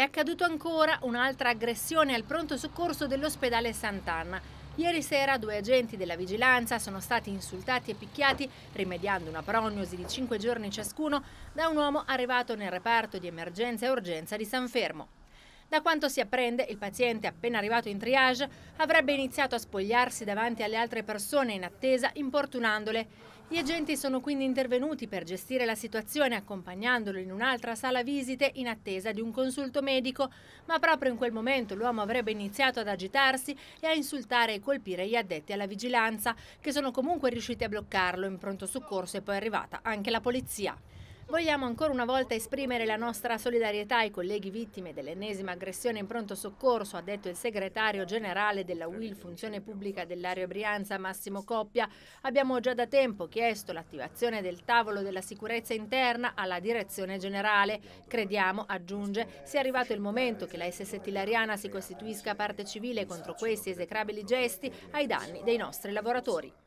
È accaduto ancora un'altra aggressione al pronto soccorso dell'ospedale Sant'Anna. Ieri sera due agenti della vigilanza sono stati insultati e picchiati, rimediando una prognosi di cinque giorni ciascuno, da un uomo arrivato nel reparto di emergenza e urgenza di San Fermo. Da quanto si apprende, il paziente, appena arrivato in triage, avrebbe iniziato a spogliarsi davanti alle altre persone in attesa, importunandole. Gli agenti sono quindi intervenuti per gestire la situazione, accompagnandolo in un'altra sala visite in attesa di un consulto medico, ma proprio in quel momento l'uomo avrebbe iniziato ad agitarsi e a insultare e colpire gli addetti alla vigilanza, che sono comunque riusciti a bloccarlo in pronto soccorso e poi è arrivata anche la polizia. Vogliamo ancora una volta esprimere la nostra solidarietà ai colleghi vittime dell'ennesima aggressione in pronto soccorso, ha detto il segretario generale della UIL Funzione Pubblica dell'Area Brianza, Massimo Coppia. Abbiamo già da tempo chiesto l'attivazione del tavolo della sicurezza interna alla direzione generale. Crediamo, aggiunge, sia arrivato il momento che la SS Tilariana si costituisca parte civile contro questi esecrabili gesti ai danni dei nostri lavoratori.